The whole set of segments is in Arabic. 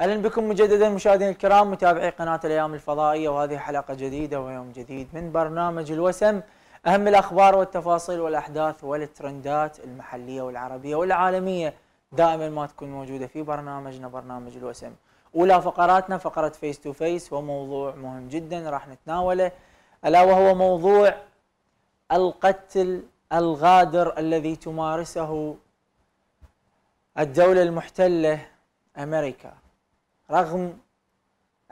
اهلا بكم مجددا مشاهدينا الكرام متابعي قناه الايام الفضائيه وهذه حلقه جديده ويوم جديد من برنامج الوسم اهم الاخبار والتفاصيل والاحداث والترندات المحليه والعربيه والعالميه دائما ما تكون موجوده في برنامجنا برنامج الوسم اولى فقراتنا فقره فيس تو فيس وموضوع مهم جدا راح نتناوله الا وهو موضوع القتل الغادر الذي تمارسه الدوله المحتله امريكا رغم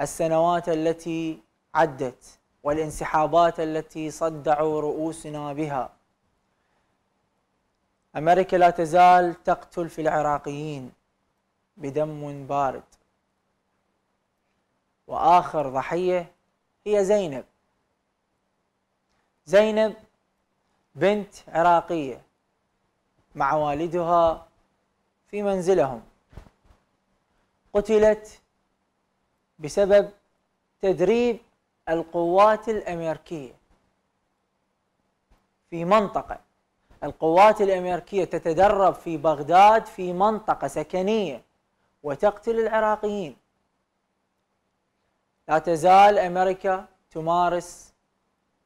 السنوات التي عدت والانسحابات التي صدعوا رؤوسنا بها امريكا لا تزال تقتل في العراقيين بدم بارد واخر ضحيه هي زينب زينب بنت عراقيه مع والدها في منزلهم قتلت بسبب تدريب القوات الامريكيه في منطقه القوات الامريكيه تتدرب في بغداد في منطقه سكنيه وتقتل العراقيين لا تزال امريكا تمارس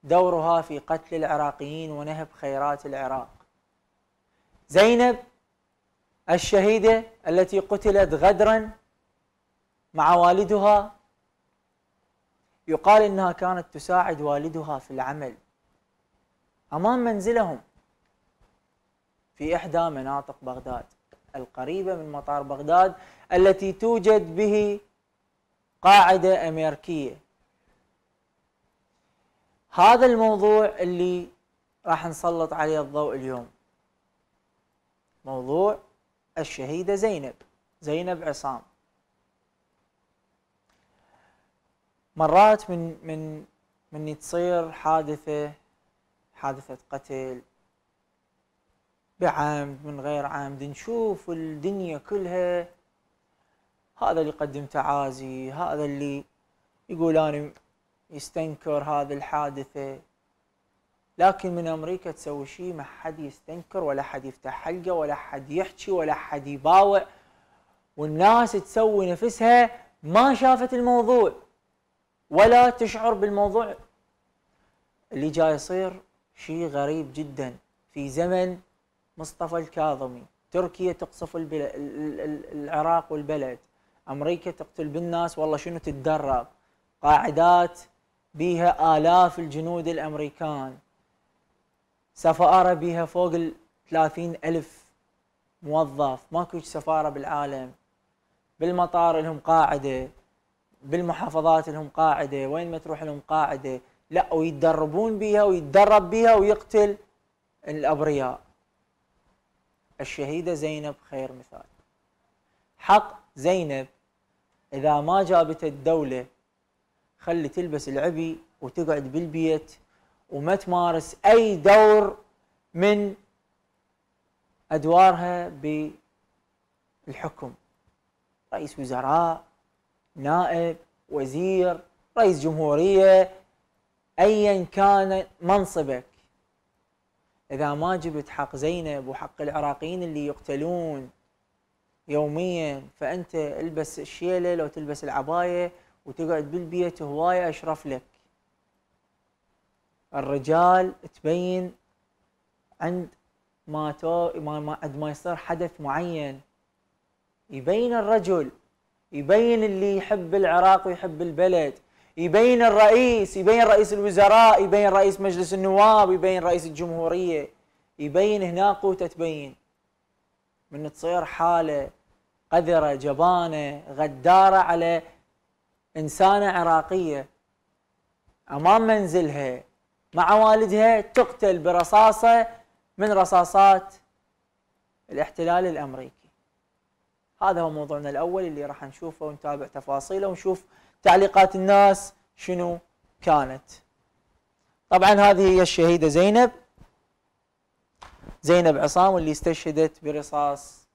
دورها في قتل العراقيين ونهب خيرات العراق زينب الشهيده التي قتلت غدرا مع والدها يقال انها كانت تساعد والدها في العمل امام منزلهم في احدى مناطق بغداد القريبه من مطار بغداد التي توجد به قاعده امريكيه هذا الموضوع اللي راح نسلط عليه الضوء اليوم موضوع الشهيده زينب زينب عصام مرات من من من تصير حادثة حادثة قتل بعمد من غير عمد نشوف الدنيا كلها هذا اللي يقدم تعازي هذا اللي يقول أنا يستنكر هذه الحادثة لكن من أمريكا تسوي شيء ما حد يستنكر ولا حد يفتح حلقة ولا حد يحكي ولا حد يباوع والناس تسوي نفسها ما شافت الموضوع ولا تشعر بالموضوع اللي جاي يصير شيء غريب جدا في زمن مصطفى الكاظمي تركيا تقصف العراق والبلد امريكا تقتل بالناس والله شنو تتدرب قاعدات بيها آلاف الجنود الأمريكان سفارة بيها فوق ال ألف موظف ماكو سفارة بالعالم بالمطار لهم قاعدة بالمحافظات لهم قاعده وين ما تروح لهم قاعده لا ويتدربون بها ويتدرب بها ويقتل الابرياء الشهيده زينب خير مثال حق زينب اذا ما جابت الدوله خلي تلبس العبي وتقعد بالبيت وما تمارس اي دور من ادوارها بالحكم رئيس وزراء نائب وزير رئيس جمهورية أيا كان منصبك إذا ما جبت حق زينب وحق العراقيين اللي يقتلون يوميا فأنت البس الشيلة لو تلبس العباية وتقعد بالبيت هواية أشرف لك الرجال تبين عند ما تو ما عند ما يصير حدث معين يبين الرجل يبين اللي يحب العراق ويحب البلد يبين الرئيس يبين رئيس الوزراء يبين رئيس مجلس النواب يبين رئيس الجمهورية يبين هنا قوته تبين من تصير حالة قذرة جبانة غدارة على إنسانة عراقية أمام منزلها مع والدها تقتل برصاصة من رصاصات الاحتلال الأمريكي هذا هو موضوعنا الاول اللي راح نشوفه ونتابع تفاصيله ونشوف تعليقات الناس شنو كانت طبعا هذه هي الشهيده زينب زينب عصام اللي استشهدت برصاص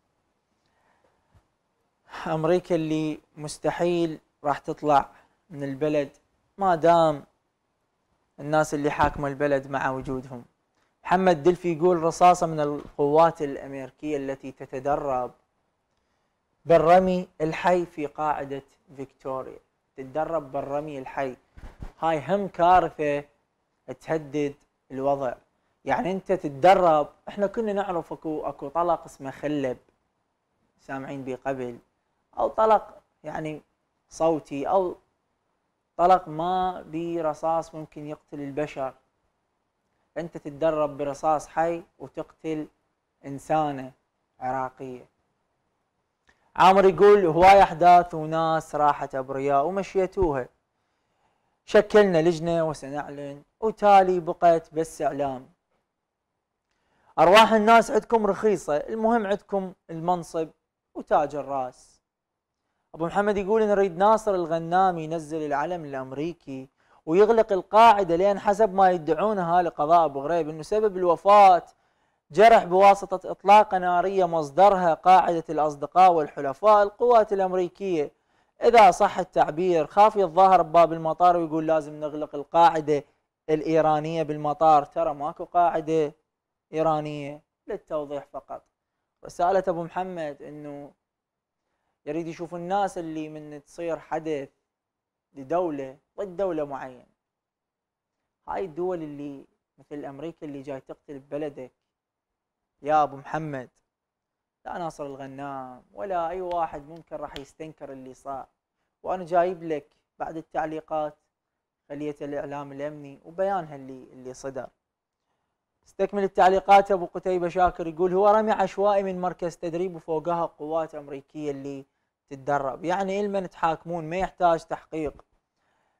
امريكا اللي مستحيل راح تطلع من البلد ما دام الناس اللي حاكمه البلد مع وجودهم محمد دلفي يقول رصاصه من القوات الامريكيه التي تتدرب بالرمي الحي في قاعدة فيكتوريا تتدرب بالرمي الحي هاي هم كارثة تهدد الوضع يعني انت تتدرب احنا كنا نعرف اكو اكو طلق اسمه خلب سامعين به قبل او طلق يعني صوتي او طلق ما بي رصاص ممكن يقتل البشر انت تتدرب برصاص حي وتقتل انسانه عراقيه عامر يقول هواي احداث وناس راحت ابرياء ومشيتوها شكلنا لجنه وسنعلن وتالي بقت بس اعلام ارواح الناس عندكم رخيصه المهم عندكم المنصب وتاج الراس ابو محمد يقول نريد ناصر الغنام ينزل العلم الامريكي ويغلق القاعده لان حسب ما يدعونها لقضاء ابو غريب انه سبب الوفاه جرح بواسطة إطلاقة نارية مصدرها قاعدة الأصدقاء والحلفاء القوات الأمريكية إذا صح التعبير خاف يتظاهر بباب المطار ويقول لازم نغلق القاعدة الإيرانية بالمطار ترى ماكو قاعدة إيرانية للتوضيح فقط رسالة أبو محمد أنه يريد يشوف الناس اللي من تصير حدث لدولة ضد دولة معينة هاي الدول اللي مثل أمريكا اللي جاي تقتل ببلدك يا ابو محمد لا ناصر الغنام ولا اي واحد ممكن راح يستنكر اللي صار وانا جايب لك بعد التعليقات خليه الاعلام الامني وبيانها اللي اللي صدر استكمل التعليقات ابو قتيبه شاكر يقول هو رمي عشوائي من مركز تدريب وفوقها قوات امريكيه اللي تتدرب يعني المن تحاكمون ما يحتاج تحقيق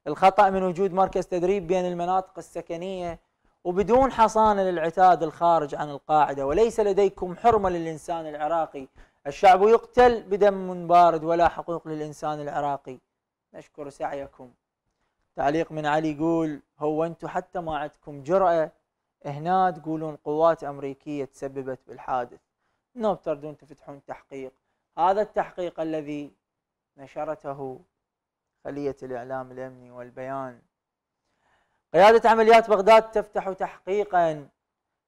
الخطا من وجود مركز تدريب بين المناطق السكنيه وبدون حصانة للعتاد الخارج عن القاعدة وليس لديكم حرمة للإنسان العراقي الشعب يقتل بدم بارد ولا حقوق للإنسان العراقي نشكر سعيكم تعليق من علي يقول هو أنتم حتى ما عندكم جرأة هنا تقولون قوات أمريكية تسببت بالحادث إنهم تردون تفتحون تحقيق هذا التحقيق الذي نشرته خلية الإعلام الأمني والبيان قيادة عمليات بغداد تفتح تحقيقا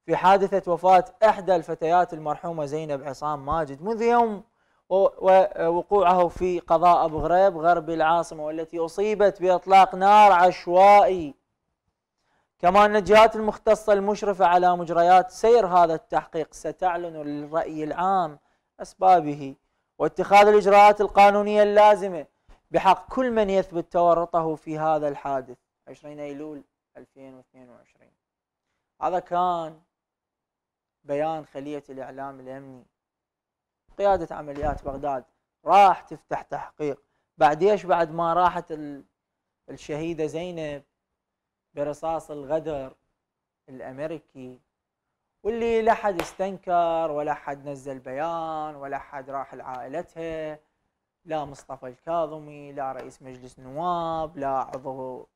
في حادثة وفاة إحدى الفتيات المرحومة زينب عصام ماجد منذ يوم ووقوعه في قضاء أبو غريب غرب العاصمة والتي أصيبت بإطلاق نار عشوائي كما أن الجهات المختصة المشرفة على مجريات سير هذا التحقيق ستعلن للرأي العام أسبابه واتخاذ الإجراءات القانونية اللازمة بحق كل من يثبت تورطه في هذا الحادث 20 أيلول 2022 هذا كان بيان خلية الإعلام الأمني قيادة عمليات بغداد راح تفتح تحقيق بعد ايش بعد ما راحت الشهيدة زينب برصاص الغدر الأمريكي واللي لا حد استنكر ولا حد نزل بيان ولا حد راح لعائلتها لا مصطفى الكاظمي لا رئيس مجلس نواب لا عضو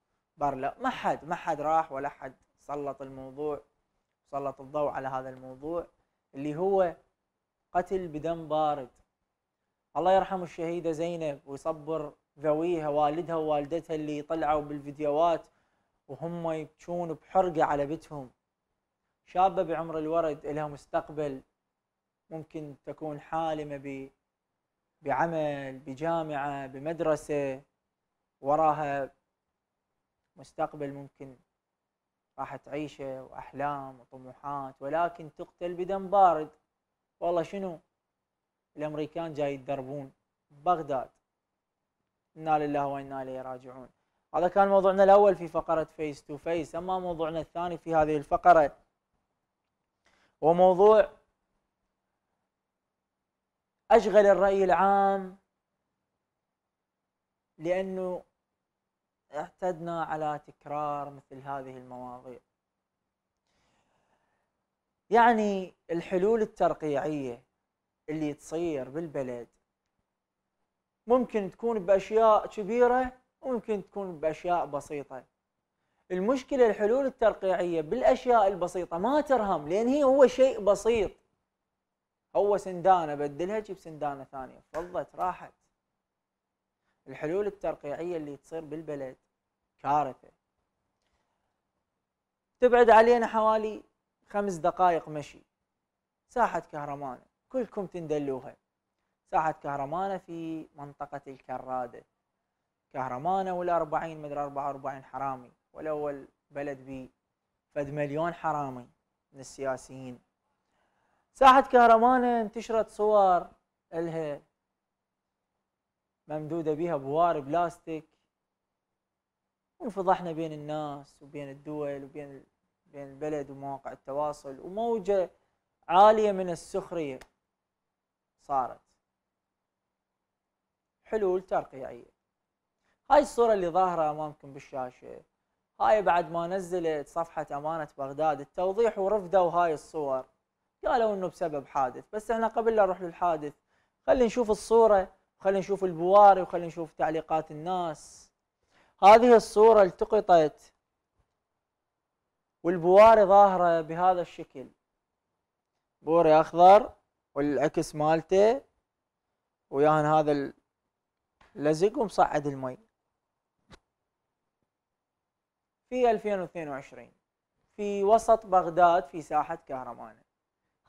بارلا ما حد ما حد راح ولا حد سلط الموضوع سلط الضوء على هذا الموضوع اللي هو قتل بدم بارد الله يرحم الشهيدة زينب ويصبر ذويها والدها ووالدتها اللي طلعوا بالفيديوهات وهم يبكون بحرقة على بيتهم شابة بعمر الورد لها مستقبل ممكن تكون حالمة ب بعمل بجامعة بمدرسة وراها مستقبل ممكن راح تعيشه واحلام وطموحات ولكن تقتل بدم بارد والله شنو الامريكان جاي يتدربون بغداد انا لله وانا اليه راجعون هذا كان موضوعنا الاول في فقره فيس تو فيس اما موضوعنا الثاني في هذه الفقره هو موضوع اشغل الراي العام لانه اعتدنا على تكرار مثل هذه المواضيع يعني الحلول الترقيعية اللي تصير بالبلد ممكن تكون بأشياء كبيرة وممكن تكون بأشياء بسيطة المشكلة الحلول الترقيعية بالأشياء البسيطة ما ترهم لأن هي هو شيء بسيط هو سندانة بدلها جيب سندانة ثانية فضت راحت الحلول الترقيعيه اللي تصير بالبلد كارثه تبعد علينا حوالي خمس دقائق مشي ساحه كهرمانه كلكم تندلوها ساحه كهرمانه في منطقه الكراده كهرمانه ولا 40 أربعة 44 حرامي والاول بلد بي فد مليون حرامي من السياسيين ساحة كهرمانة انتشرت صور الها ممدوده بها بوار بلاستيك وانفضحنا بين الناس وبين الدول وبين بين البلد ومواقع التواصل وموجه عاليه من السخريه صارت حلول ترقيعيه هاي الصوره اللي ظاهره امامكم بالشاشه هاي بعد ما نزلت صفحه امانه بغداد التوضيح ورفضوا هاي الصور قالوا انه بسبب حادث بس احنا قبل لا نروح للحادث خلينا نشوف الصوره خلينا نشوف البواري وخلينا نشوف تعليقات الناس هذه الصورة التقطت والبواري ظاهرة بهذا الشكل بوري أخضر والعكس مالته وياهن هذا اللزق ومصعد المي في 2022 في وسط بغداد في ساحة كهرمانة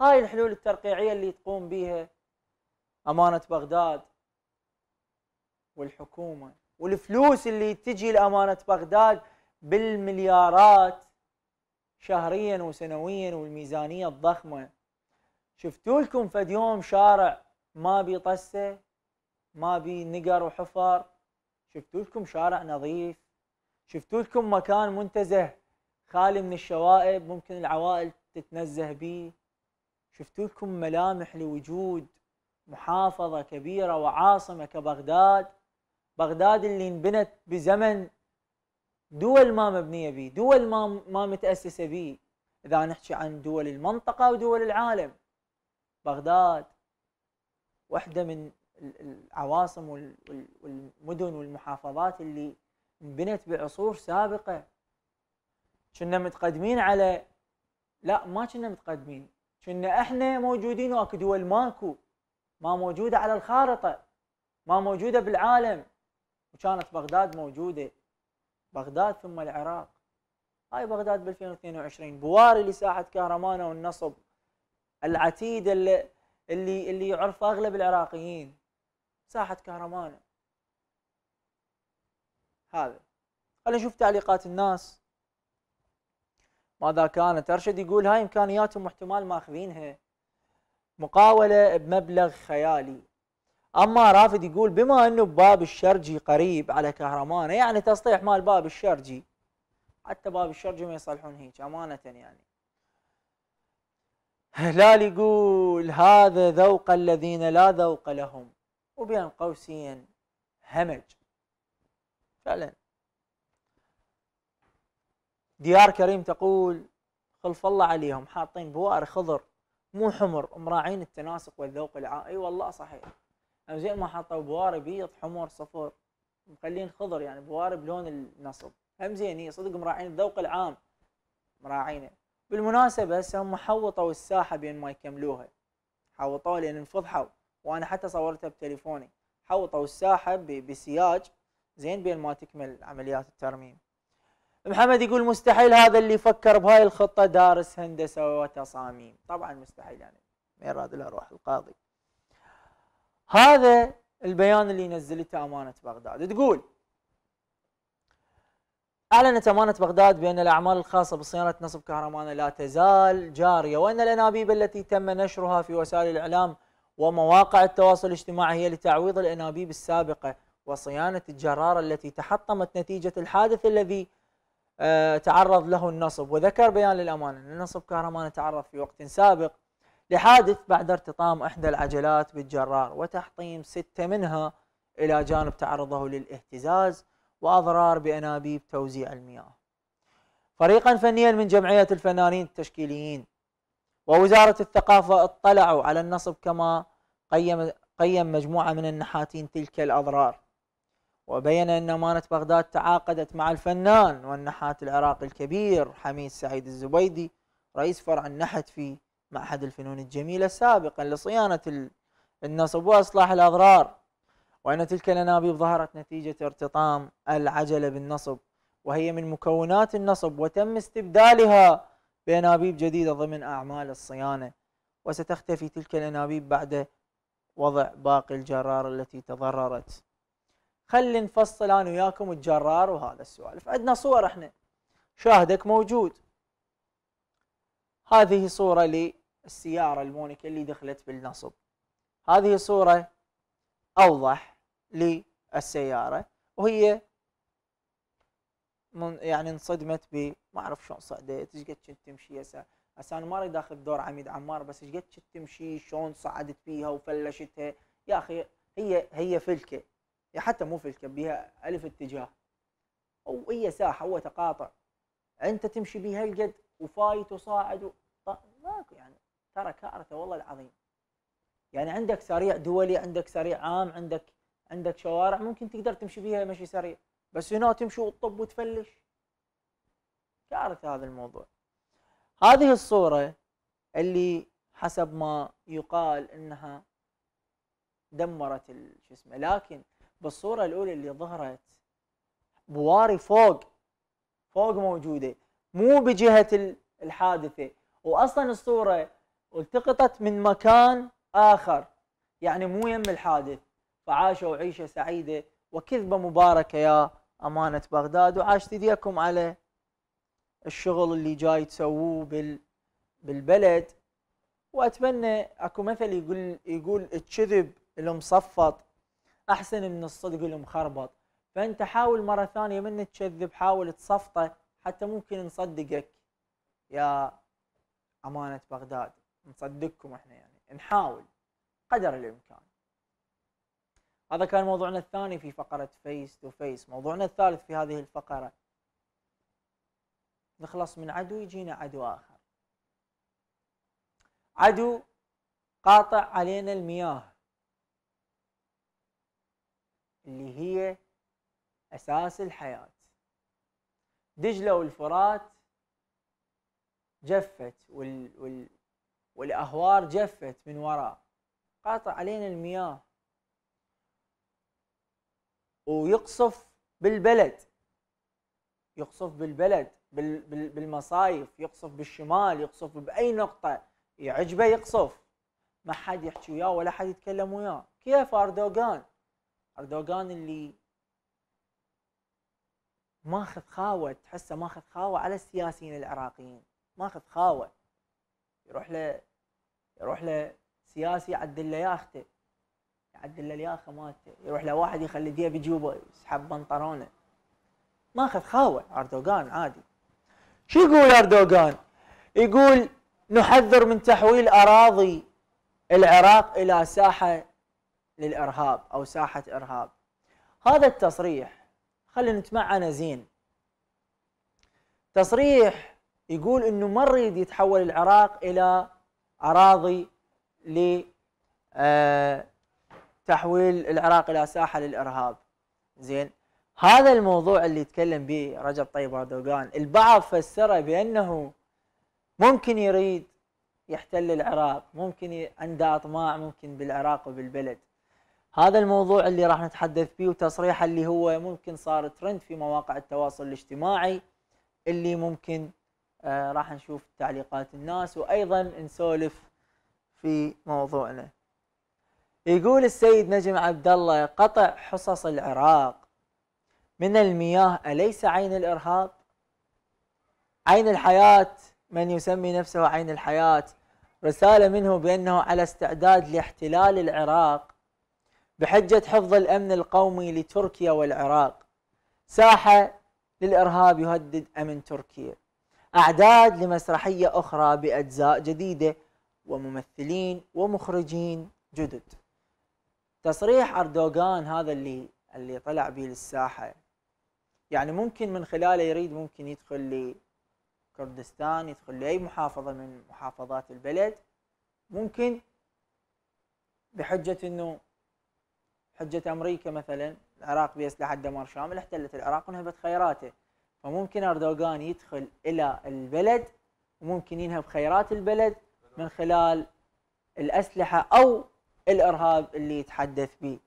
هاي الحلول الترقيعية اللي تقوم بها أمانة بغداد والحكومه والفلوس اللي تجي لامانه بغداد بالمليارات شهريا وسنويا والميزانيه الضخمه شفتوا لكم فد يوم شارع ما بي طسه ما بي نقر وحفر شفتوا لكم شارع نظيف شفتوا لكم مكان منتزه خالي من الشوائب ممكن العوائل تتنزه به شفتوا لكم ملامح لوجود محافظه كبيره وعاصمه كبغداد بغداد اللي انبنت بزمن دول ما مبنيه به دول ما ما متاسسه به اذا نحكي عن دول المنطقه ودول العالم بغداد واحده من العواصم والمدن والمحافظات اللي انبنت بعصور سابقه كنا متقدمين على لا ما كنا متقدمين كنا احنا موجودين واكو دول ماكو ما موجوده على الخارطه ما موجوده بالعالم وكانت بغداد موجوده بغداد ثم العراق هاي بغداد ب 2022 بواري لساحه كهرمانه والنصب العتيد اللي اللي اللي يعرف اغلب العراقيين ساحه كهرمانه هذا خلينا نشوف تعليقات الناس ماذا كانت ارشد يقول هاي امكانياتهم واحتمال ماخذينها مقاوله بمبلغ خيالي اما رافد يقول بما انه باب الشرجي قريب على كهرمانه يعني تسطيح مال باب الشرجي حتى باب الشرجي ما يصلحون هيك امانه يعني هلال يقول هذا ذوق الذين لا ذوق لهم وبين قوسين همج فعلا ديار كريم تقول خلف الله عليهم حاطين بوار خضر مو حمر مراعين التناسق والذوق العام اي والله صحيح انا زين ما حطوا بواري بيض حمر صفر مخلين خضر يعني بواري بلون النصب هم زين صدق مراعين الذوق العام مراعينه بالمناسبة هسه هم حوطوا الساحة بين ما يكملوها حوطوها لأن انفضحوا وأنا حتى صورتها بتليفوني حوطوا الساحة بسياج زين بين ما تكمل عمليات الترميم محمد يقول مستحيل هذا اللي فكر بهاي الخطة دارس هندسة وتصاميم طبعا مستحيل يعني ما يراد له روح القاضي هذا البيان اللي نزلته امانه بغداد تقول أعلنت أمانة بغداد بأن الأعمال الخاصة بصيانة نصب كهرمانة لا تزال جارية وأن الأنابيب التي تم نشرها في وسائل الإعلام ومواقع التواصل الاجتماعي هي لتعويض الأنابيب السابقة وصيانة الجرارة التي تحطمت نتيجة الحادث الذي آه، تعرض له النصب وذكر بيان للأمانة أن نصب كهرمانة تعرض في وقت سابق لحادث بعد ارتطام إحدى العجلات بالجرار وتحطيم ستة منها إلى جانب تعرضه للاهتزاز وأضرار بأنابيب توزيع المياه فريقا فنيا من جمعية الفنانين التشكيليين ووزارة الثقافة اطلعوا على النصب كما قيم قيم مجموعة من النحاتين تلك الأضرار وبين أن امانة بغداد تعاقدت مع الفنان والنحات العراقي الكبير حميد سعيد الزبيدي رئيس فرع النحت في معهد الفنون الجميلة سابقا لصيانة النصب وإصلاح الأضرار وأن تلك الأنابيب ظهرت نتيجة ارتطام العجلة بالنصب وهي من مكونات النصب وتم استبدالها بأنابيب جديدة ضمن أعمال الصيانة وستختفي تلك الأنابيب بعد وضع باقي الجرار التي تضررت خلي نفصل أنا وياكم الجرار وهذا السؤال فعندنا صور احنا شاهدك موجود هذه صورة السيارة المونيكا اللي دخلت بالنصب هذه صورة أوضح للسيارة وهي من يعني انصدمت ب ما اعرف شلون صعدت ايش قد كنت تمشي هسه هسه انا ما اريد اخذ دور عميد عمار بس ايش قد كنت تمشي شلون صعدت بيها وفلشتها يا اخي هي هي فلكه يا حتى مو فلكه بيها الف اتجاه او هي ساحه هو تقاطع انت تمشي بها القد وفايت وصاعد و... ماكو يعني ترى كارثه والله العظيم يعني عندك سريع دولي عندك سريع عام عندك عندك شوارع ممكن تقدر تمشي فيها مشي سريع بس هنا تمشي وتطب وتفلش كارثه هذا الموضوع هذه الصوره اللي حسب ما يقال انها دمرت شو اسمه لكن بالصوره الاولى اللي ظهرت بواري فوق فوق موجوده مو بجهه الحادثه واصلا الصوره والتقطت من مكان آخر يعني مو يم الحادث فعاشوا عيشة سعيدة وكذبة مباركة يا أمانة بغداد وعاشت إيديكم على الشغل اللي جاي تسووه بال بالبلد وأتمنى أكو مثل يقول يقول الكذب المصفط أحسن من الصدق المخربط فأنت حاول مرة ثانية من تكذب حاول تصفطه حتى ممكن نصدقك يا أمانة بغداد نصدقكم احنا يعني نحاول قدر الامكان هذا كان موضوعنا الثاني في فقرة فيس تو فيس موضوعنا الثالث في هذه الفقرة نخلص من عدو يجينا عدو آخر عدو قاطع علينا المياه اللي هي أساس الحياة دجلة والفرات جفت وال... وال... والأهوار جفت من وراء قاطع علينا المياه ويقصف بالبلد يقصف بالبلد بالمصايف يقصف بالشمال يقصف بأي نقطة يعجبه يقصف ما حد يحكي وياه ولا حد يتكلم وياه كيف أردوغان أردوغان اللي ماخذ خاوة تحسه ماخذ خاوة على السياسيين العراقيين ماخذ خاوة يروح له يروح له سياسي يعدل له ياخته يعدل له الياخه مالته يروح له واحد يخليه بجوبه يسحب بنطرونه ماخذ خاوه اردوغان عادي شو يقول اردوغان؟ يقول نحذر من تحويل اراضي العراق الى ساحه للارهاب او ساحه ارهاب هذا التصريح خلينا نتمعن زين تصريح يقول انه ما نريد يتحول العراق الى اراضي لتحويل آه، العراق الى ساحه للارهاب زين هذا الموضوع اللي يتكلم به رجب طيب اردوغان البعض فسره بانه ممكن يريد يحتل العراق ممكن عنده اطماع ممكن بالعراق وبالبلد هذا الموضوع اللي راح نتحدث فيه وتصريحه اللي هو ممكن صار ترند في مواقع التواصل الاجتماعي اللي ممكن آه، راح نشوف تعليقات الناس وايضا نسولف في موضوعنا يقول السيد نجم عبد الله قطع حصص العراق من المياه اليس عين الارهاب عين الحياه من يسمي نفسه عين الحياه رساله منه بانه على استعداد لاحتلال العراق بحجه حفظ الامن القومي لتركيا والعراق ساحه للارهاب يهدد امن تركيا أعداد لمسرحية أخرى بأجزاء جديدة وممثلين ومخرجين جدد تصريح أردوغان هذا اللي اللي طلع به للساحة يعني ممكن من خلاله يريد ممكن يدخل لكردستان يدخل لأي محافظة من محافظات البلد ممكن بحجة أنه حجة أمريكا مثلا العراق بأسلحة دمار شامل احتلت العراق ونهبت خيراته فممكن اردوغان يدخل الى البلد وممكن ينهب خيرات البلد من خلال الاسلحه او الارهاب اللي يتحدث به.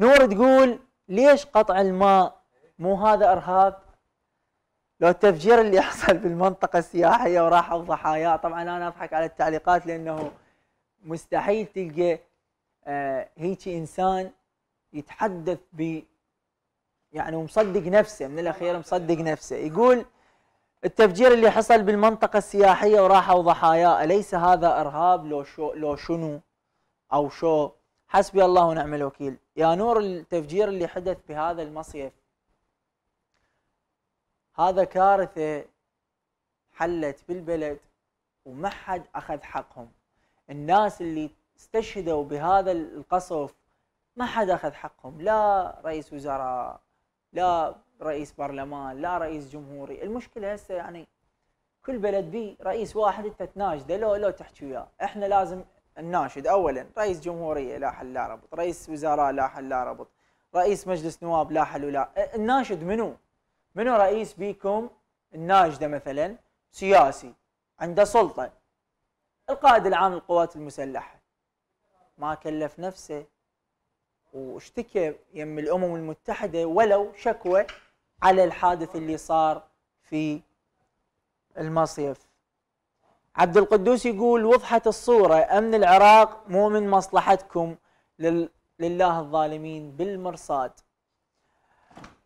نور تقول ليش قطع الماء مو هذا ارهاب؟ لو التفجير اللي يحصل بالمنطقة السياحية وراحوا ضحايا طبعا أنا أضحك على التعليقات لأنه مستحيل تلقى آه، هيجي هيك إنسان يتحدث ب يعني ومصدق نفسه من الاخير مصدق نفسه يقول التفجير اللي حصل بالمنطقة السياحية وراحوا ضحايا أليس هذا إرهاب لو شو لو شنو أو شو حسبي الله ونعم الوكيل يا نور التفجير اللي حدث بهذا المصيف هذا كارثة حلت بالبلد وما حد أخذ حقهم الناس اللي استشهدوا بهذا القصف ما حد أخذ حقهم لا رئيس وزراء لا رئيس برلمان لا رئيس جمهوري المشكله هسه يعني كل بلد بي رئيس واحد انت تناشده لو لو تحكي وياه احنا لازم الناشد اولا رئيس جمهوريه لا حل لا ربط رئيس وزراء لا حل لا ربط رئيس مجلس نواب لا حل ولا الناشد منو منو رئيس بيكم الناشده مثلا سياسي عنده سلطه القائد العام للقوات المسلحه ما كلف نفسه واشتكى يم الامم المتحده ولو شكوى على الحادث اللي صار في المصيف عبد القدوس يقول وضحت الصوره امن العراق مو من مصلحتكم لل... لله الظالمين بالمرصاد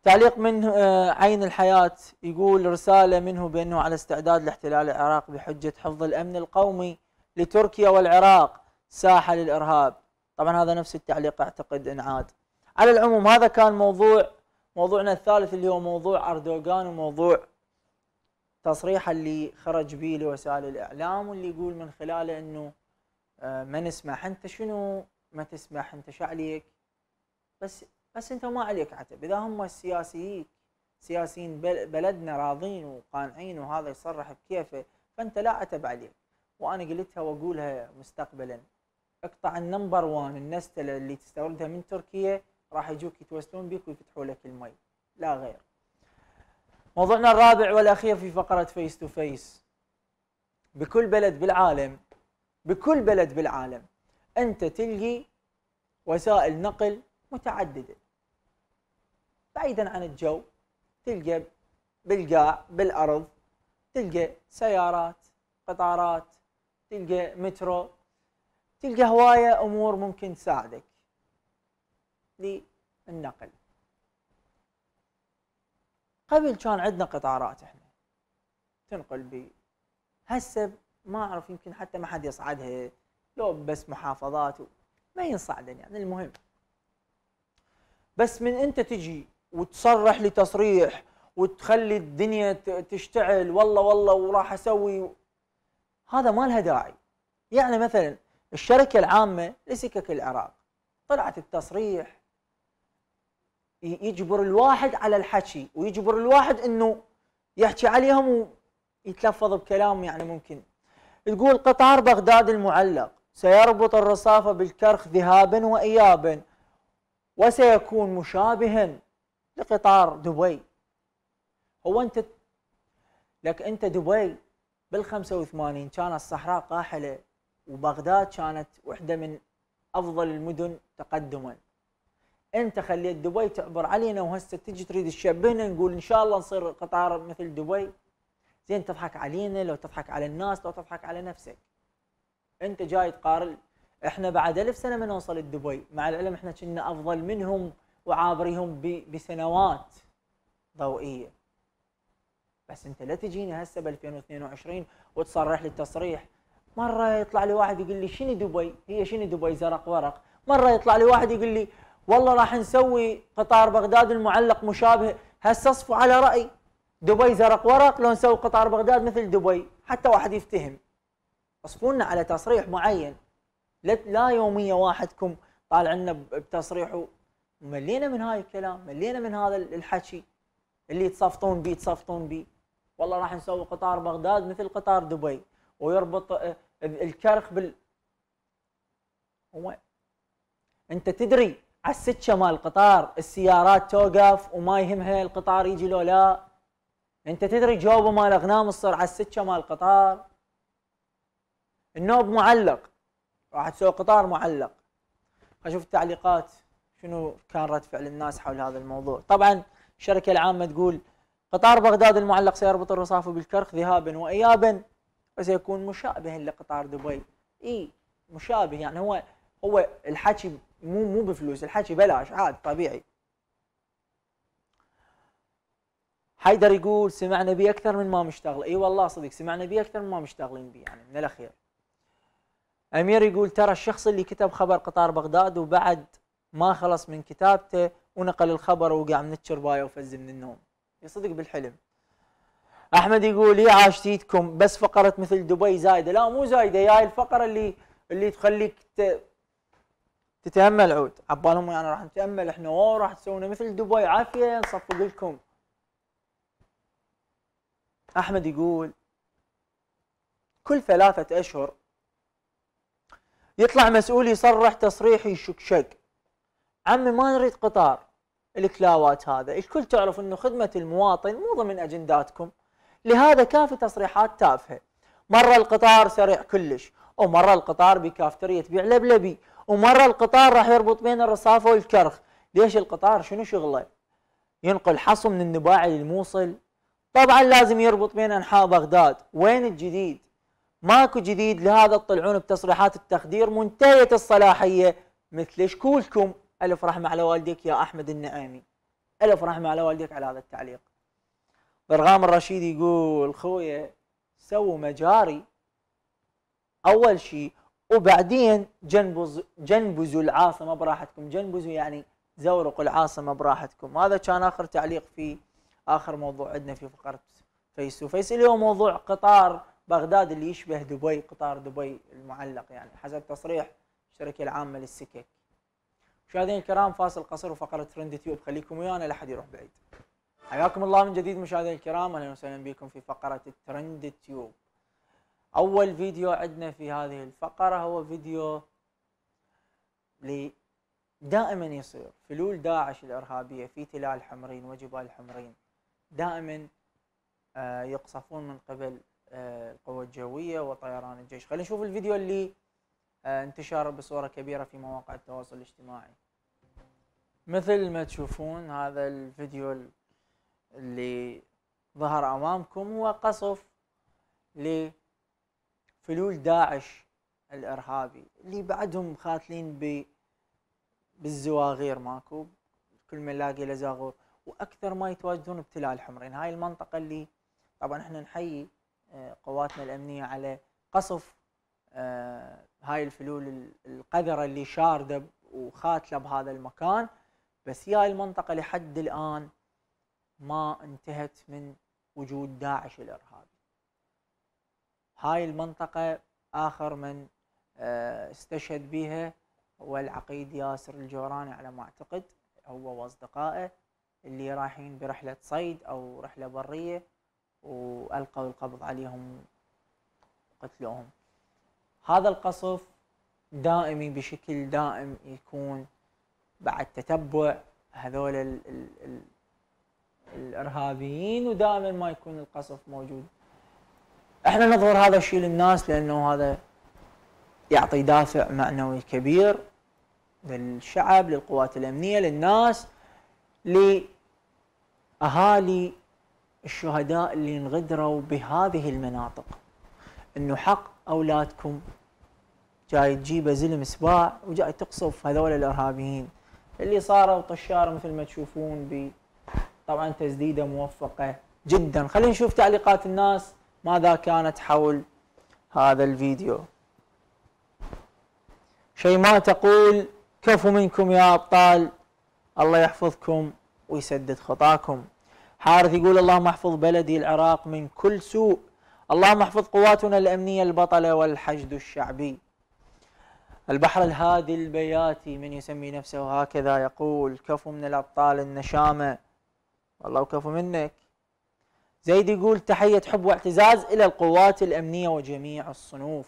تعليق من آه، عين الحياة يقول رسالة منه بأنه على استعداد لاحتلال العراق بحجة حفظ الأمن القومي لتركيا والعراق ساحة للإرهاب طبعا هذا نفس التعليق اعتقد انعاد على العموم هذا كان موضوع موضوعنا الثالث اللي هو موضوع اردوغان وموضوع تصريحه اللي خرج به لوسائل الاعلام واللي يقول من خلاله انه آه، ما نسمح انت شنو ما تسمح انت شو عليك بس بس انت ما عليك عتب اذا هم السياسيين سياسيين بلدنا راضين وقانعين وهذا يصرح بكيفه فانت لا عتب عليك وانا قلتها واقولها مستقبلا اقطع النمبر وان النستله اللي تستوردها من تركيا راح يجوك يتوسلون بك ويفتحوا لك المي لا غير موضوعنا الرابع والاخير في فقره فيس تو فيس بكل بلد بالعالم بكل بلد بالعالم انت تلقي وسائل نقل متعدده بعيدا عن الجو تلقى بالقاع بالارض تلقى سيارات قطارات تلقى مترو تلقى هوايه امور ممكن تساعدك للنقل قبل كان عندنا قطارات احنا تنقل بي هسه ما اعرف يمكن حتى ما حد يصعدها لو بس محافظات ما ينصعدن يعني المهم بس من انت تجي وتصرح لي تصريح وتخلي الدنيا تشتعل والله والله وراح اسوي هذا ما لها داعي يعني مثلا الشركة العامة لسكك العراق طلعت التصريح يجبر الواحد على الحكي ويجبر الواحد انه يحكي عليهم ويتلفظ بكلام يعني ممكن تقول قطار بغداد المعلق سيربط الرصافة بالكرخ ذهابا وإيابا وسيكون مشابها لقطار دبي هو أنت لك أنت دبي بال 85 كانت الصحراء قاحلة وبغداد كانت واحدة من أفضل المدن تقدما أنت خليت دبي تعبر علينا وهسه تجي تريد تشبهنا نقول إن شاء الله نصير قطار مثل دبي زين تضحك علينا لو تضحك على الناس لو تضحك على نفسك أنت جاي تقارن احنا بعد ألف سنة ما نوصل لدبي مع العلم احنا كنا أفضل منهم وعابريهم بسنوات ضوئية بس انت لا تجينا هسه ب 2022 وتصرح لي التصريح مره يطلع لي واحد يقول لي شنو دبي؟ هي شنو دبي زرق ورق؟ مره يطلع لي واحد يقول لي والله راح نسوي قطار بغداد المعلق مشابه هسه اصفوا على راي دبي زرق ورق لو نسوي قطار بغداد مثل دبي حتى واحد يفتهم اصفونا على تصريح معين لا يوميه واحدكم طالع لنا بتصريحه ملينا من هاي الكلام ملينا من هذا الحكي اللي تصفطون بيه تصفطون بيه والله راح نسوي قطار بغداد مثل قطار دبي ويربط آه، الكرخ بال هو انت تدري على السكه مال القطار السيارات توقف وما يهمها القطار يجي لو لا انت تدري جوبه مال اغنام الصر على السكه مال القطار النوب معلق راح تسوي قطار معلق اشوف التعليقات شنو كان رد فعل الناس حول هذا الموضوع طبعا الشركه العامه تقول قطار بغداد المعلق سيربط الرصافه بالكرخ ذهابا وايابا وسيكون مشابها لقطار دبي اي مشابه يعني هو هو الحكي مو مو بفلوس الحكي بلاش عاد طبيعي حيدر يقول سمعنا بيه اكثر من ما مشتغل اي والله صدق سمعنا بيه اكثر من ما مشتغلين بيه يعني من الاخير امير يقول ترى الشخص اللي كتب خبر قطار بغداد وبعد ما خلص من كتابته ونقل الخبر ووقع من التربايه وفز من النوم يصدق بالحلم احمد يقول يا عاشتيتكم بس فقره مثل دبي زايده لا مو زايده يا الفقره اللي اللي تخليك ت... تتامل عود عبالهم يعني راح نتامل احنا اوه راح تسوون مثل دبي عافيه نصفق لكم احمد يقول كل ثلاثه اشهر يطلع مسؤول يصرح تصريح شك عمي ما نريد قطار الكلاوات هذا الكل تعرف انه خدمه المواطن مو ضمن اجنداتكم لهذا كافي تصريحات تافهه مره القطار سريع كلش ومره القطار بكافتريه تبيع لبلبي ومره القطار راح يربط بين الرصافه والكرخ ليش القطار شنو شغله ينقل حصن من النباعي للموصل طبعا لازم يربط بين انحاء بغداد وين الجديد ماكو جديد لهذا تطلعون بتصريحات التخدير منتهيه الصلاحيه مثل شكولكم الف رحمه على والديك يا احمد النعيمي الف رحمه على والديك على هذا التعليق برغام الرشيد يقول خويا سووا مجاري اول شيء وبعدين جنبز جنبزوا العاصمه براحتكم جنبزوا يعني زورقوا العاصمه براحتكم هذا كان اخر تعليق في اخر موضوع عندنا في فقره فيس وفيس اليوم موضوع قطار بغداد اللي يشبه دبي قطار دبي المعلق يعني حسب تصريح الشركه العامه للسكك مشاهدينا الكرام فاصل قصير وفقره ترند تيوب خليكم ويانا لا حد يروح بعيد حياكم الله من جديد مشاهدينا الكرام اهلا وسهلا بكم في فقره الترند تيوب اول فيديو عندنا في هذه الفقره هو فيديو لي دائما يصير فلول داعش الارهابيه في تلال الحمرين وجبال الحمرين دائما آه، يقصفون من قبل آه، القوى الجويه وطيران الجيش خلينا نشوف الفيديو اللي آه، انتشر بصوره كبيره في مواقع التواصل الاجتماعي مثل ما تشوفون هذا الفيديو اللي ظهر امامكم هو قصف لفلول داعش الارهابي اللي بعدهم خاتلين ب بالزواغير ماكو كل ما نلاقي له واكثر ما يتواجدون بتلال حمرين هاي المنطقه اللي طبعا احنا نحيي آه، قواتنا الامنيه على قصف آه، هاي الفلول القذره اللي شارده وخاتله بهذا المكان بس هي المنطقه لحد الان ما انتهت من وجود داعش الارهابي. هاي المنطقه اخر من آه، استشهد بها هو العقيد ياسر الجوراني على ما اعتقد هو واصدقائه اللي رايحين برحله صيد او رحله بريه والقوا القبض عليهم وقتلوهم هذا القصف دائمي بشكل دائم يكون بعد تتبع هذول الارهابيين ودائما ما يكون القصف موجود احنا نظهر هذا الشيء للناس لانه هذا يعطي دافع معنوي كبير للشعب للقوات الامنيه للناس لاهالي الشهداء اللي انغدروا بهذه المناطق انه حق اولادكم جاي تجيبه زلم سباع وجاي تقصف هذول الارهابيين اللي صاروا طشاره مثل ما تشوفون طبعا تسديده موفقه جدا خلينا نشوف تعليقات الناس ماذا كانت حول هذا الفيديو شيماء تقول كفو منكم يا أبطال الله يحفظكم ويسدد خطاكم حارث يقول اللهم احفظ بلدي العراق من كل سوء اللهم احفظ قواتنا الأمنية البطلة والحشد الشعبي البحر الهادي البياتي من يسمي نفسه هكذا يقول كفو من الأبطال النشامة والله كفو منك زيد يقول تحية حب واعتزاز إلى القوات الأمنية وجميع الصنوف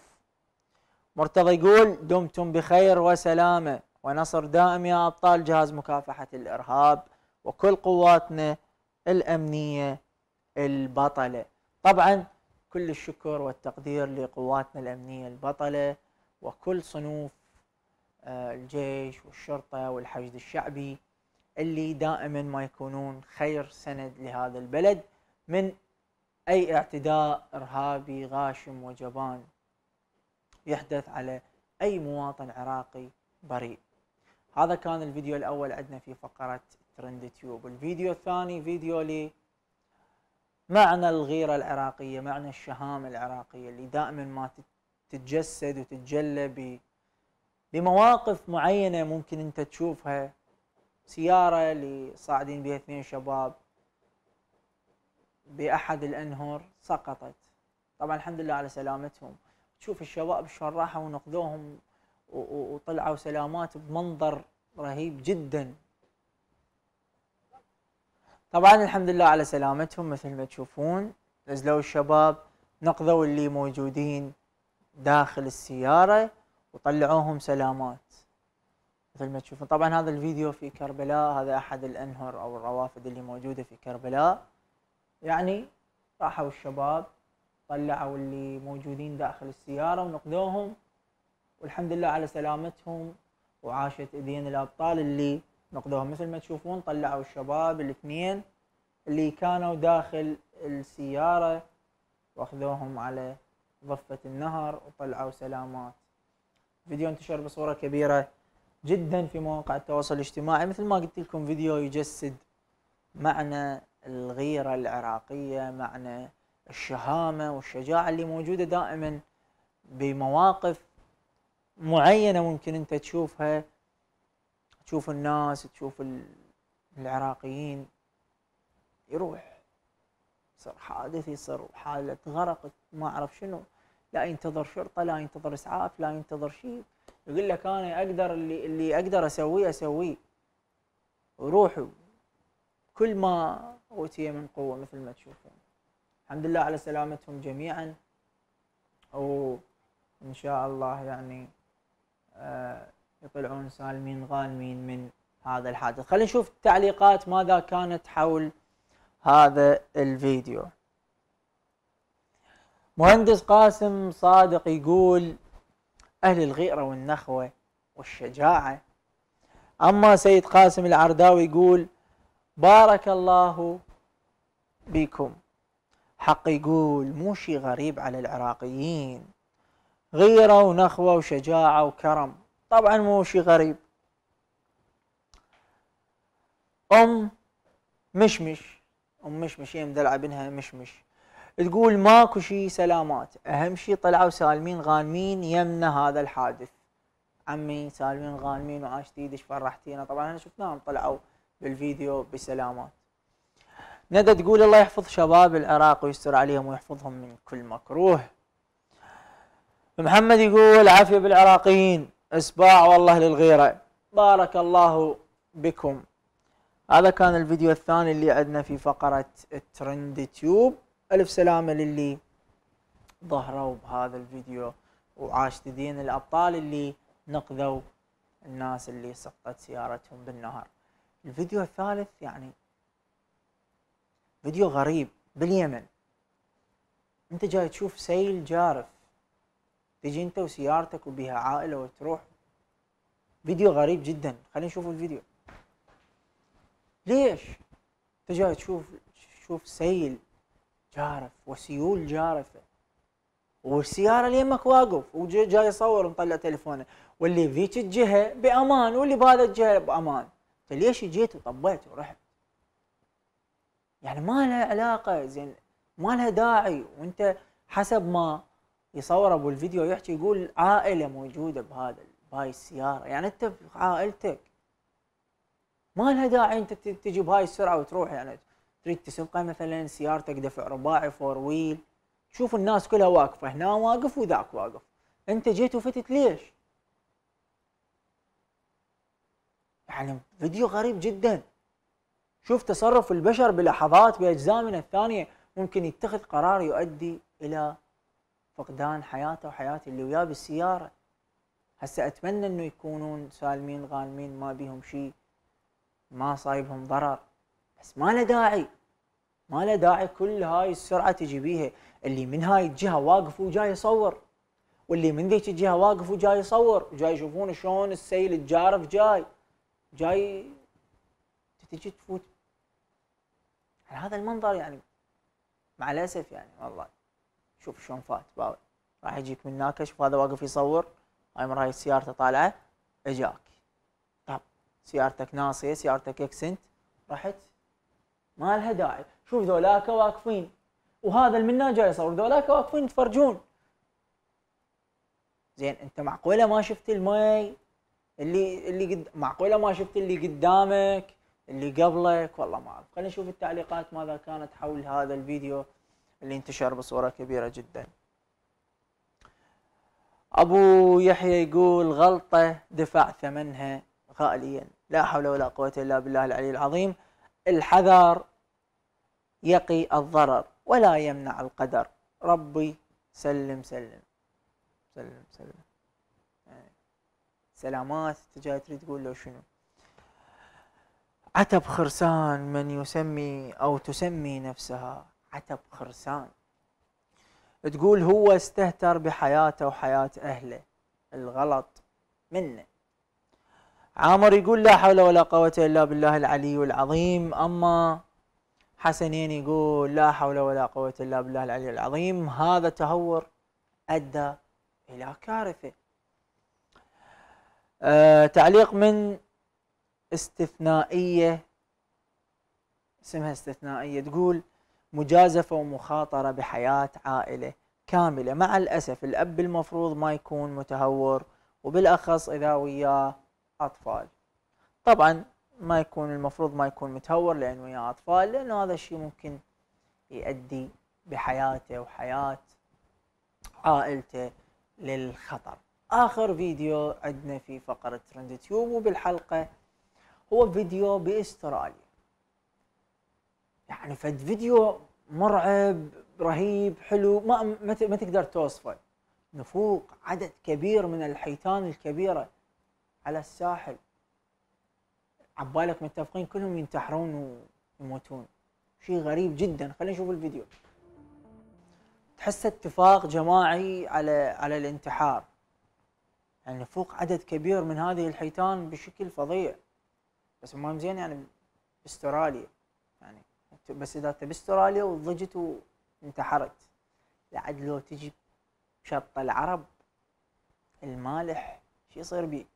مرتضى يقول دمتم بخير وسلامة ونصر دائم يا أبطال جهاز مكافحة الإرهاب وكل قواتنا الأمنية البطلة طبعا كل الشكر والتقدير لقواتنا الأمنية البطلة وكل صنوف آه، الجيش والشرطة والحشد الشعبي اللي دائما ما يكونون خير سند لهذا البلد من أي اعتداء إرهابي غاشم وجبان يحدث على أي مواطن عراقي بريء هذا كان الفيديو الأول عندنا في فقرة ترند تيوب الفيديو الثاني فيديو لي معنى الغيرة العراقية معنى الشهامة العراقية اللي دائما ما تتجسد وتتجلى بمواقف معينة ممكن أنت تشوفها سيارة اللي صاعدين بها اثنين شباب بأحد الأنهر سقطت طبعا الحمد لله على سلامتهم تشوف الشباب شلون راحوا ونقذوهم وطلعوا سلامات بمنظر رهيب جدا طبعا الحمد لله على سلامتهم مثل ما تشوفون نزلوا الشباب نقذوا اللي موجودين داخل السيارة وطلعوهم سلامات مثل ما تشوفون طبعا هذا الفيديو في كربلاء هذا احد الانهر او الروافد اللي موجوده في كربلاء يعني راحوا الشباب طلعوا اللي موجودين داخل السياره ونقذوهم والحمد لله على سلامتهم وعاشت ايدين الابطال اللي نقذوهم مثل ما تشوفون طلعوا الشباب الاثنين اللي كانوا داخل السياره واخذوهم على ضفه النهر وطلعوا سلامات فيديو انتشر بصوره كبيره جدا في مواقع التواصل الاجتماعي مثل ما قلت لكم فيديو يجسد معنى الغيرة العراقية معنى الشهامة والشجاعة اللي موجودة دائما بمواقف معينة ممكن انت تشوفها تشوف الناس تشوف العراقيين يروح صار حادث يصير حالة غرق ما أعرف شنو لا ينتظر شرطة لا ينتظر إسعاف لا ينتظر شيء يقول لك انا اقدر اللي اللي اقدر اسويه اسويه روحوا كل ما اوتي من قوه مثل ما تشوفون الحمد لله على سلامتهم جميعا وان شاء الله يعني آه يطلعون سالمين غانمين من هذا الحادث خلينا نشوف التعليقات ماذا كانت حول هذا الفيديو مهندس قاسم صادق يقول أهل الغيرة والنخوة والشجاعة أما سيد قاسم العرداوي يقول بارك الله بكم حق يقول مو شي غريب على العراقيين غيرة ونخوة وشجاعة وكرم طبعا مو شي غريب أم مشمش أم مشمش هي مدلعة بنها مشمش تقول ماكو شيء سلامات اهم شيء طلعوا سالمين غانمين يمنا هذا الحادث عمي سالمين غانمين وعاش ايدك فرحتينا طبعا احنا شفناهم طلعوا بالفيديو بسلامات ندى تقول الله يحفظ شباب العراق ويستر عليهم ويحفظهم من كل مكروه محمد يقول عافية بالعراقيين اسباع والله للغيرة بارك الله بكم هذا كان الفيديو الثاني اللي عندنا في فقرة الترند تيوب الف سلامه للي ظهروا بهذا الفيديو وعاش تدين الابطال اللي نقذوا الناس اللي سقطت سيارتهم بالنهر الفيديو الثالث يعني فيديو غريب باليمن انت جاي تشوف سيل جارف تجي انت وسيارتك وبها عائله وتروح فيديو غريب جدا خلينا نشوف الفيديو ليش انت جاي تشوف تشوف سيل جارف وسيول جارفه والسياره اللي يمك واقف وجاي يصور ومطلع تليفونه واللي بذيك الجهه بامان واللي بهذا الجهه بامان فليش طيب جيت وطبيت ورحت؟ يعني ما لها علاقه زين ما لها داعي وانت حسب ما يصور ابو الفيديو يحكي يقول عائله موجوده بهذا بهاي السياره يعني انت عائلتك ما لها داعي انت تجي بهاي السرعه وتروح يعني تريد تسوقها مثلا سيارتك دفع رباعي فور ويل تشوف الناس كلها واقفه هنا واقف وذاك واقف انت جيت وفتت ليش؟ يعني فيديو غريب جدا شوف تصرف البشر بلحظات من الثانيه ممكن يتخذ قرار يؤدي الى فقدان حياته وحياه اللي وياه بالسياره هسه اتمنى انه يكونون سالمين غانمين ما بيهم شيء ما صايبهم ضرر بس ما له داعي ما له داعي كل هاي السرعه تجي بيها اللي من هاي الجهه واقف وجاي يصور واللي من ذيك الجهه واقف وجاي يصور وجاي يشوفون شلون السيل الجارف جاي جاي تجي تفوت على هذا المنظر يعني مع الاسف يعني والله شوف شلون فات باوي راح يجيك من هناك شوف هذا واقف يصور هاي مره هاي سيارته طالعه اجاك طب سيارتك ناصيه سيارتك اكسنت رحت ما لها داعي شوف ذولاك واقفين وهذا المنا جاي يصور ذولاك واقفين يتفرجون زين انت معقوله ما شفت المي اللي اللي قد معقوله ما شفت اللي قدامك اللي قبلك والله ما اعرف خلينا نشوف التعليقات ماذا كانت حول هذا الفيديو اللي انتشر بصوره كبيره جدا ابو يحيى يقول غلطه دفع ثمنها غاليا لا حول ولا قوه الا بالله العلي العظيم الحذر يقي الضرر ولا يمنع القدر ربي سلم سلم سلم سلم سلامات تجاي تريد تقول له شنو عتب خرسان من يسمي او تسمي نفسها عتب خرسان تقول هو استهتر بحياته وحياه اهله الغلط منه عامر يقول لا حول ولا قوة إلا بالله العلي العظيم أما حسنين يقول لا حول ولا قوة إلا بالله العلي العظيم هذا تهور أدى إلى كارثة أه تعليق من استثنائية اسمها استثنائية تقول مجازفة ومخاطرة بحياة عائلة كاملة مع الأسف الأب المفروض ما يكون متهور وبالأخص إذا وياه أطفال طبعا ما يكون المفروض ما يكون متهور لأنه يا أطفال لأنه هذا الشيء ممكن يؤدي بحياته وحياة عائلته للخطر آخر فيديو عندنا في فقرة ترند تيوب وبالحلقة هو فيديو بأستراليا يعني فد فيديو مرعب رهيب حلو ما ما تقدر توصفه نفوق عدد كبير من الحيتان الكبيره على الساحل عبالك متفقين كلهم ينتحرون ويموتون شيء غريب جدا خلينا نشوف الفيديو تحس اتفاق جماعي على على الانتحار يعني فوق عدد كبير من هذه الحيتان بشكل فظيع بس ما زين يعني باستراليا يعني بس اذا انت باستراليا وضجت وانتحرت لعد لو تجي شط العرب المالح شو يصير بيه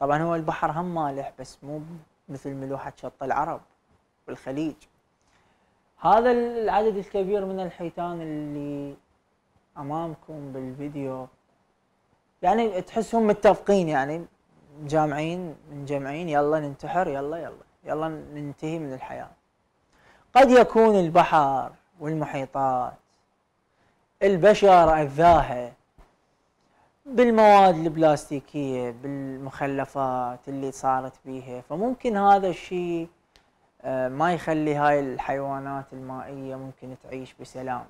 طبعا هو البحر هم مالح بس مو مثل ملوحة شط العرب والخليج هذا العدد الكبير من الحيتان اللي امامكم بالفيديو يعني تحسهم متفقين يعني جامعين منجمعين يلا ننتحر يلا يلا يلا ننتهي من الحياة قد يكون البحر والمحيطات البشر أذاها بالمواد البلاستيكيه بالمخلفات اللي صارت بيها فممكن هذا الشيء آه، ما يخلي هاي الحيوانات المائيه ممكن تعيش بسلام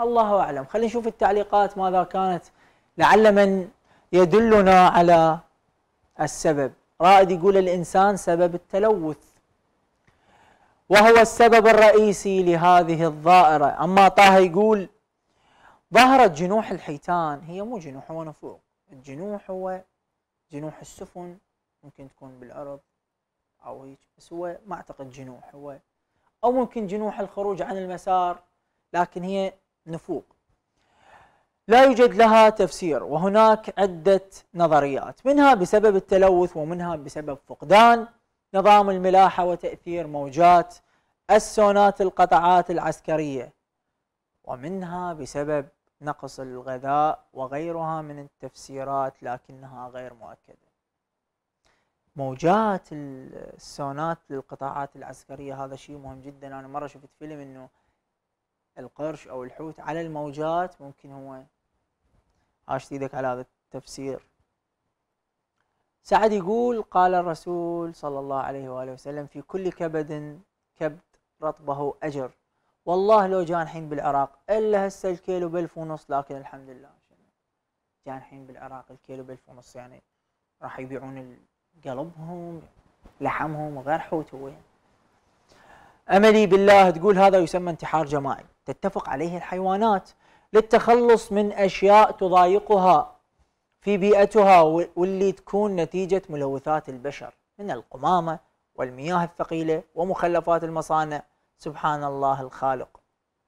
الله اعلم خلينا نشوف التعليقات ماذا كانت لعل من يدلنا على السبب رائد يقول الانسان سبب التلوث وهو السبب الرئيسي لهذه الظاهره اما طه يقول ظهرت جنوح الحيتان هي مو جنوح هو نفوق الجنوح هو جنوح السفن ممكن تكون بالعرض او هيك بس هو ما اعتقد جنوح هو او ممكن جنوح الخروج عن المسار لكن هي نفوق لا يوجد لها تفسير وهناك عدة نظريات منها بسبب التلوث ومنها بسبب فقدان نظام الملاحة وتأثير موجات السونات القطعات العسكرية ومنها بسبب نقص الغذاء وغيرها من التفسيرات لكنها غير مؤكدة موجات السونات للقطاعات العسكرية هذا شيء مهم جدا أنا مرة شفت فيلم أنه القرش أو الحوت على الموجات ممكن هو عاشت ايدك على هذا التفسير سعد يقول قال الرسول صلى الله عليه وآله وسلم في كل كبد كبد رطبه أجر والله لو جانحين بالعراق الا هسه الكيلو بألف ونص لكن الحمد لله جانحين بالعراق الكيلو بألف ونص يعني راح يبيعون قلبهم لحمهم وغير حوت وين أملي بالله تقول هذا يسمى انتحار جماعي تتفق عليه الحيوانات للتخلص من أشياء تضايقها في بيئتها واللي تكون نتيجة ملوثات البشر من القمامة والمياه الثقيلة ومخلفات المصانع سبحان الله الخالق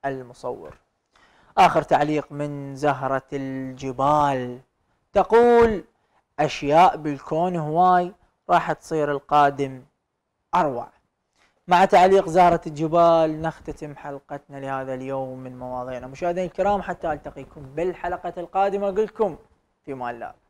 المصور آخر تعليق من زهرة الجبال تقول أشياء بالكون هواي راح تصير القادم أروع مع تعليق زهرة الجبال نختتم حلقتنا لهذا اليوم من مواضيعنا مشاهدينا الكرام حتى ألتقيكم بالحلقة القادمة أقول لكم في مال الله